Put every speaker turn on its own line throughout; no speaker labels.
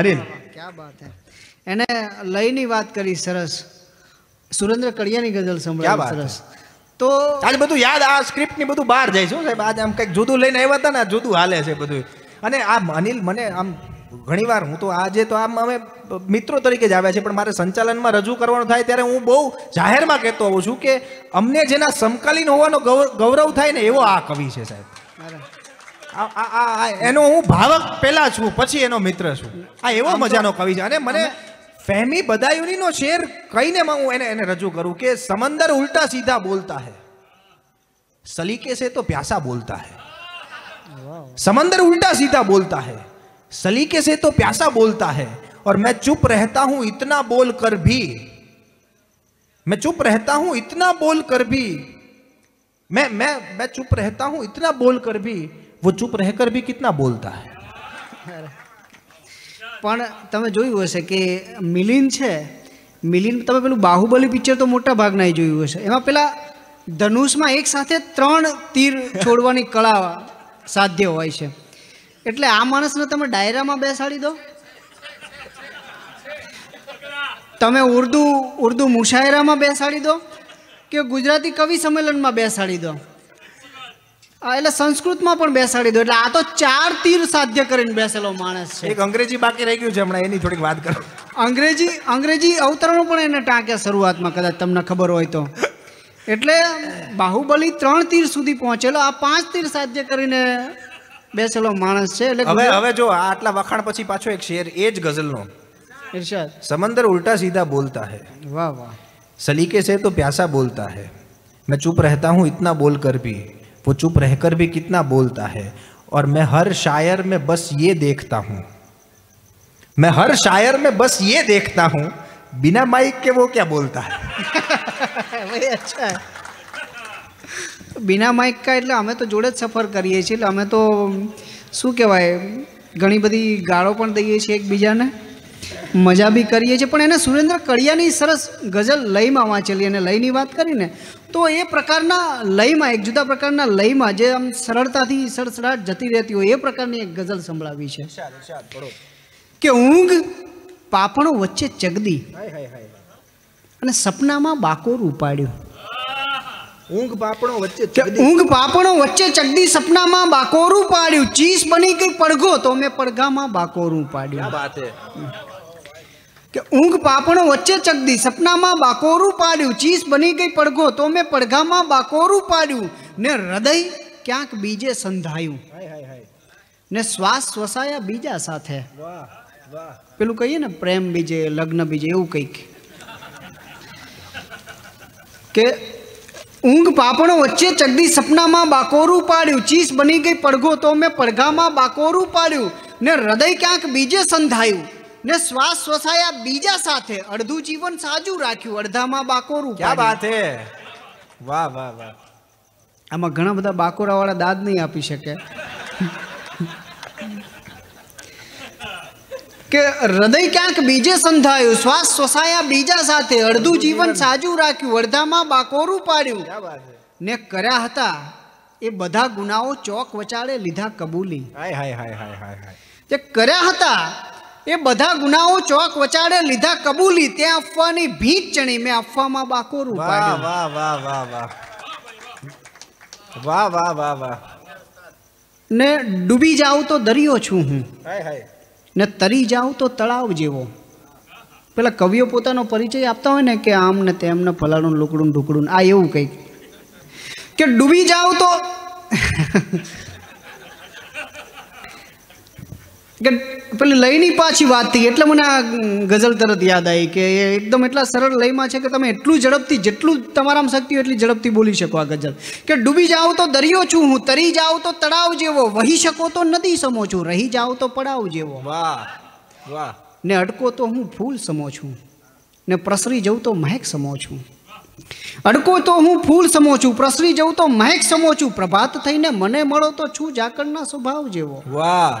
અનિલ ક્યાં વાત હે એને લયની વાત કરી સરસ સુરેન્દ્ર કડિયાની ગઝલ સંભળાવી સરસ
તો આજ બધું યાદ આ સ્ક્રિપ્ટ ની બધું બહાર જાય છે સાહેબ આજ આમ કંઈક જુદું લઈને આવ્યા હતા ને જુદું હાલે છે બધું અને આ અનિલ મને આમ ઘણીવાર હું તો આજે તો આમ અમે મિત્રો તરીકે જ આવ્યા છે પણ મારે સંચાલનમાં રજૂ કરવાનું થાય ત્યારે હું બહુ જાહેરમાં કહેતો હોઉં છું કે અમને જેના સમકાલીન હોવાનો ગૌરવ થાય ને એવો આ કવિ છે સાહેબ आ आ आ येनो हूं भावक पहला छु પછી એનો મિત્ર છું આ એવો મજાનો ખવી છે અને મને ફેમી બદાયુનો શેર કઈને માં હું એને એને રજુ કરું કે સમંદર ઉલટા સીધા બોલતા હે સલીકે સે તો પ્યાસા બોલતા હે સમંદર ઉલટા સીધા બોલતા હે સલીકે સે તો પ્યાસા બોલતા હે ઓર મે ચૂપ રહેતા હું ઇતના બોલ કર ભી મે ચૂપ રહેતા હું ઇતના બોલ કર ભી મે મે મે ચૂપ રહેતા હું ઇતના બોલ કર ભી वो चुप रहकर भी कितना बोलता है पण તમે જોયું હશે કે
મિલિન છે મિલિન તમે પેલું બાહુબલી પિક્ચર તો મોટો ભાગ નહી જોયું હશે એમાં પેલા ધનુષમાં એકસાથે 3 તીર છોડવાની કળા સાધ્ય હોય છે એટલે આ માણસને તમે ડાયરામાં બેસાડી દો તમે ઉર્દુ ઉર્દુ મુશાયરામાં બેસાડી દો કે ગુજરાતી કવિ સંમેલનમાં બેસાડી દો એલે સંસ્કૃતમાં પણ બેસાડી દો એટલે આ તો
ચાર તીર સાધ્ય કરીને બેસેલો માણસ છે એક અંગ્રેજી બાકી રહી ગયો છે હમણા એની થોડીક વાત કરો
અંગ્રેજી અંગ્રેજી અવતરણો પણ એને ટાંક્યા શરૂઆતમાં કદાચ તમને ખબર હોય તો એટલે બાહુબલી ત્રણ તીર સુધી પહોંચેલો આ પાંચ તીર સાધ્ય કરીને બેસેલો
માણસ છે એટલે હવે હવે જો આ આટલા વખાણ પછી પાછો એક શેર એ જ ગઝલનો इरshad સમંદર ઉલટા સીધા બોલતા હે વાહ વાહ સલીકે સે તો બ્યાસા બોલતા હે મે ચૂપ રહેતા હું ઇતના બોલકર ભી वो चुप रहकर भी कितना बोलता है और मैं हर शायर में बस ये देखता हूँ मैं हर शायर में बस ये देखता हूँ बिना माइक के वो क्या बोलता
है भाई अच्छा है બિના માઇકકા એટલે અમે તો જોડે જ સફર કરીએ છીએ એટલે અમે તો શું કહેવાય ઘણી બધી ગાળો પણ દઈએ છીએ એકબીજાને મજા બી કરીએ છીએ પણ એને સુરેન્દ્ર કડિયાની સરસ ગઝલ લયમાં વાંચેલી અને લયની વાત કરીને તો એ પ્રકારના લયમાં એક જુદા પ્રકારના લયમાં જે આમ સરળતાથી સડસડાટ જતી રહેતી હોય એ પ્રકારની એક ગઝલ સંભળાવી છે કે ઊંઘ પાપણો વચ્ચે ચગદી અને સપનામાં બાકોર ઉપાડ્યું
ઊંઘ પાપણો વચ્ચે ઊંઘ પાપણો વચ્ચે ચગદી સપનામાં બાકોરું
પાડ્યું ચીસ બની ગઈ પડઘો તો મેં પડઘામાં બાકોરું પાડ્યું વાત કે ઉંગ પાપણો વચ્ચે ચકદી સપનામાં બાકોરું પાડ્યું ચીસ બની ગઈ પડગો તોમે પડઘામાં બાકોરું પાડ્યું ને હૃદય ક્યાંક બીજે સંધાયું હાય હાય હાય ને શ્વાસ વસાયા બીજા સાથે વાહ વાહ પેલું કહીએ ને પ્રેમ બીજે લગ્ન બીજે એવું કઈ કે ઉંગ પાપણો વચ્ચે ચકદી સપનામાં બાકોરું પાડ્યું ચીસ બની ગઈ પડગો તોમે પડઘામાં બાકોરું પાડ્યું ને હૃદય ક્યાંક બીજે સંધાયું ને શ્વાસ સોસાયા બીજા સાથે અર્ધ જીવન સાજુ રાખ્યું અર્ધામાં બાકોરું પાડ્યું
શું વાત છે વાહ
વાહ વાહ આમાં ઘણા બધા બાકોરાવાળા દાદ નહી આપી શકે કે હૃદય ક્યાંક બીજે સંથાયો શ્વાસ સોસાયા બીજા સાથે અર્ધ જીવન સાજુ રાખ્યું અર્ધામાં બાકોરું પાડ્યું ને કર્યા હતા એ બધા ગુનાઓ ચોક વચાડે લીધા કબૂલી
આય હાય હાય હાય હાય
હાય જે કર્યા હતા એ બધા ગુનાઓ ચોક વચાડે લીધા કબૂલી તે આપવાની ભીત ચણી મેં આપવામાં બાકોરું વાહ
વાહ વાહ વાહ વાહ વાહ વાહ વાહ વાહ
ને ડૂબી જાવ તો દરિયો છું હું ને તરી જાવ તો તળાવ જેવો પેલા કવિઓ પોતાનો પરિચય આપતા હોય ને કે આમ ને તેમને ફલાણું લુકડું ઢુકડું આ એવું કંઈક કે ડૂબી જાવ તો કે પહેલા લય ની પાછી વાત થી એટલે મને આ ગઝલ તરત યાદ આઈ કે એ એકદમ એટલા સરળ લય માં છે કે તમે એટલું ઝડપથી જેટલું તમારામાં ક્ષમતી એટલી ઝડપથી બોલી શકો આ ગઝલ કે ડૂબી જાવ તો દરિયો છું હું તરી જાવ તો તડાવ જેવો વહી શકો તો નદી સમો છું રહી જાવ તો પડાવ જેવો વાહ વાહ ને અટકો તો હું ફૂલ સમો છું ને પ્રસરી જઉં તો મહેક સમો છું અટકો તો હું ફૂલ સમો છું પ્રસરી જઉં તો મહેક સમો છું प्रभाત થઈને મને મળો તો છું ઝાકળના સભા જેવો વાહ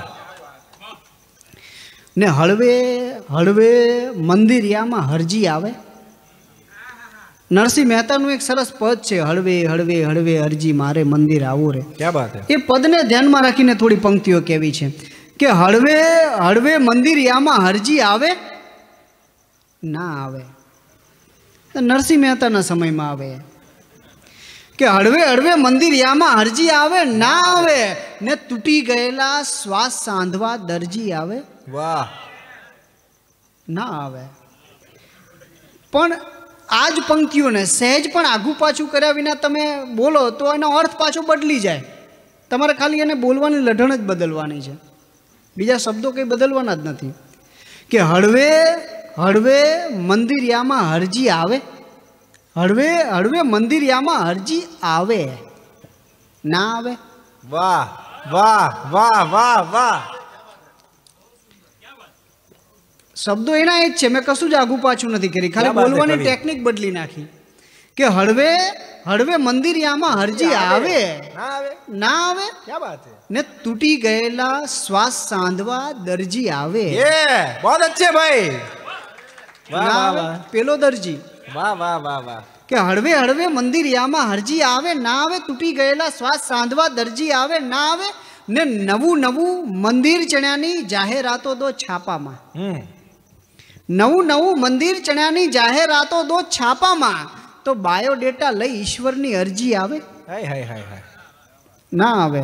ને હળવે હળવે મંદિરિયામાં હરજી આવે નરસિંહ મહેતાનું એક સરસ પદ છે હળવે હળવે હળવે હરજી મારે મંદિર આવું રે ક્યાં એ પદને ધ્યાનમાં રાખીને થોડી પંક્તિઓ કેવી છે કે હળવે હળવે મંદિરિયામાં હરજી આવે ના આવે નરસિંહ મહેતાના સમયમાં આવે કે હળવે હળવે મંદિરિયામાં હરજી આવે ના આવે ને તૂટી ગયેલા શ્વાસ સાંધવા દરજી આવે વાહ ના આવે પણ આ જ પંક્તિઓને સહેજ પણ આઘું પાછું કર્યા વિના તમે બોલો તો એનો અર્થ પાછો બદલી જાય તમારે ખાલી એને બોલવાની લઢણ જ બદલવાની છે બીજા શબ્દો કંઈ બદલવાના જ નથી કે હળવે હળવે મંદિરયામાં હરજી આવે હળવે હળવે મંદિરયામાં હરજી આવે ના આવે વાહ વાહ વાહ વાહ વાહ શબ્દો એના એ જ છે મેં કશું જ આઘું પાછું નથી કરી ખાલી બોલવાની ટેકનિક બદલી નાખી કે હળવે હળવે મંદિર યામાં હરજી આવે
ના આવે ક્યાં વાત
હે ને તૂટી ગયેલા શ્વાસ સાંધવા દરજી આવે એ
બહુત અચ્છે ભાઈ વાહ વાહ પેલો દરજી વાહ વાહ વાહ વાહ
કે હળવે હળવે મંદિર યામાં હરજી આવે ના આવે તૂટી ગયેલા શ્વાસ સાંધવા દરજી આવે ના આવે ને નવું નવું મંદિર ચણ્યાની જાહેરાતો દો છાપામાં નવ નવ મંદિર ચણયાની જાહેરાતો દો છાપામાં તો બાયોડેટા લઈ ઈશ્વરની અરજી આવે
હાય હાય હાય
ના આવે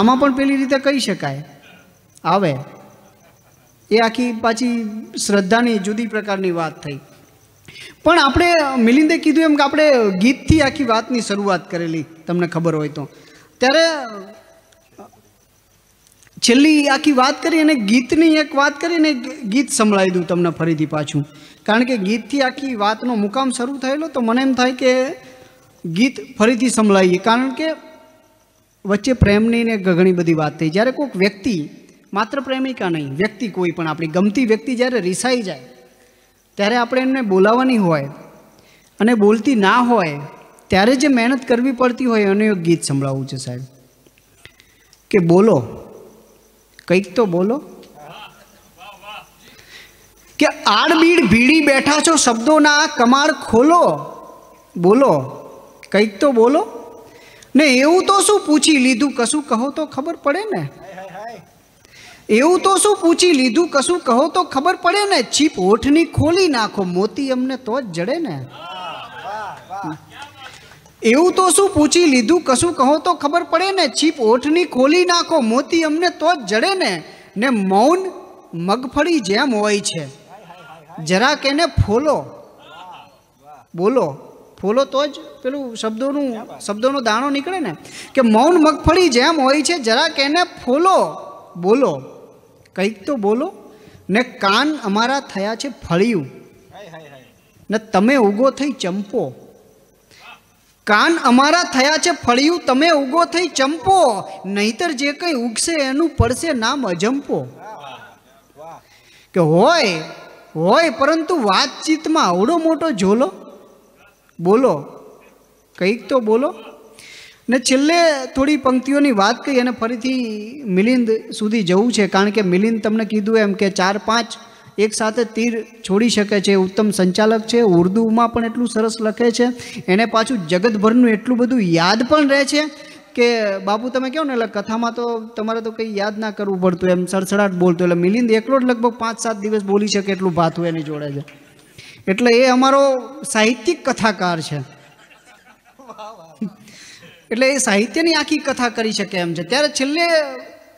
આમાં પણ પેલી રીતે કહી શકાય આવે એ આખી બાજી શ્રદ્ધાની જુદી પ્રકારની વાત થઈ પણ આપણે મિલિંદે કીધું એમ કે આપણે ગીત થી આખી વાતની શરૂઆત કરેલી તમને ખબર હોય તો ત્યારે છેલ્લી આખી વાત કરી અને ગીતની એક વાત કરીને ગીત સંભળાવી દઉં તમને ફરીથી પાછું કારણ કે ગીતથી આખી વાતનો મુકામ શરૂ થયેલો તો મને એમ થાય કે ગીત ફરીથી સંભળાવીએ કારણ કે વચ્ચે પ્રેમની ને ઘણી બધી વાત થઈ જ્યારે કોઈક વ્યક્તિ માત્ર પ્રેમિકા નહીં વ્યક્તિ કોઈ પણ આપણી ગમતી વ્યક્તિ જ્યારે રિસાઈ જાય ત્યારે આપણે એમને બોલાવવાની હોય અને બોલતી ના હોય ત્યારે જે મહેનત કરવી પડતી હોય એનું એક ગીત સંભળાવવું છે સાહેબ કે બોલો કઈક તો બોલો વાહ વાહ કે આડમીડ ભીડી બેઠા છો શબ્દોના કમાર ખોલો બોલો કઈક તો બોલો ને એવું તો શું પૂછી લીધું કશું કહો તો ખબર પડે ને એય એય એય એવું તો શું પૂછી લીધું કશું કહો તો ખબર પડે ને ચીપ હોઠ ની ખોલી નાખો મોતી અમને તો જડે ને એવું તો શું પૂછી લીધું કશું કહો તો ખબર પડે ને છીપ ઓઠની ખોલી નાખો મોતી અમને તો જ જડે ને ને મૌન મગફળી જેમ હોય છે જરાક એને ફોલો બોલો ફોલો તો જ પેલું શબ્દોનું શબ્દોનો દાણો નીકળે ને કે મૌન મગફળી જેમ હોય છે જરાક એને ફોલો બોલો કંઈક તો બોલો ને કાન અમારા થયા છે ફળિયું ને તમે ઉગો થઈ ચંપો કાન અમારા થયા છે ફળિયું તમે ઉગો થઈ ચંપો નહીતર જે કંઈ ઉગશે એનું પડશે નામ અજંપો કે હોય હોય પરંતુ વાતચીતમાં આવડો મોટો ઝોલો બોલો કંઈક તો બોલો ને છેલ્લે થોડી પંક્તિઓની વાત કહી અને ફરીથી મિલિંદ સુધી જવું છે કારણ કે મિલિંદ તમને કીધું એમ કે ચાર પાંચ એકસાથે તીર છોડી શકે છે ઉત્તમ સંચાલક છે ઉર્દુમાં પણ એટલું સરસ લખે છે એને પાછું જગતભરનું એટલું બધું યાદ પણ રહે છે કે બાપુ તમે કહો ને એટલે કથામાં તો તમારે તો કંઈ યાદ ના કરવું પડતું એમ સરસડાટ બોલતું એટલે મિલિંદ એકલો જ લગભગ પાંચ સાત દિવસ બોલી શકે એટલું ભાથું એની જોડે છે એટલે એ અમારો સાહિત્યિક કથાકાર છે એટલે એ સાહિત્યની આખી કથા કરી શકે એમ છે ત્યારે છેલ્લે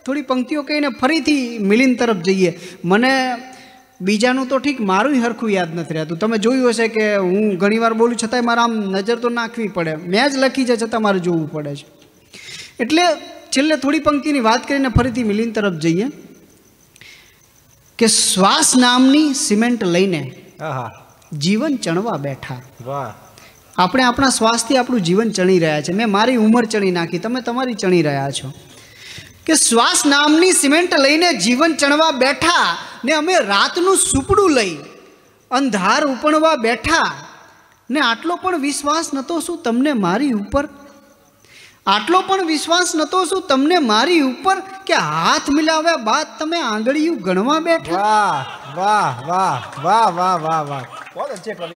થોડી પંક્તિઓ કહીને ફરીથી મિલિંદ તરફ જઈએ મને બીજાનું તો ઠીક મારું હરખું યાદ નથી રહેતું તમે જોયું હશે કે હું ઘણીવાર બોલું છતાંય મારા આમ નજર તો નાખવી પડે મેં જ લખી છે છતાં મારે જોવું પડે છે એટલે છેલ્લે થોડી પંક્તિની વાત કરીને ફરીથી મિલિન તરફ જઈએ કે શ્વાસ નામની સિમેન્ટ લઈને જીવન ચણવા બેઠા વાહ આપણે આપણા શ્વાસથી આપણું જીવન ચણી રહ્યા છે મેં મારી ઉંમર ચણી નાખી તમે તમારી ચણી રહ્યા છો કે શ્વાસ નામની સિમેન્ટ લઈને જીવન ચણવા બેઠા ને અમે રાતનું સુપડું લઈ અંધાર ઉપણવા બેઠા ને આટલો પણ વિશ્વાસ નહોતો શું તમને મારી ઉપર આટલો પણ વિશ્વાસ નહોતો શું તમને મારી ઉપર કે હાથ મિલાવ્યા બાદ તમે આંગળીયું ગણવા બેઠા વાહ વાહ વાહ વાહ વાહ વાહ
વાહ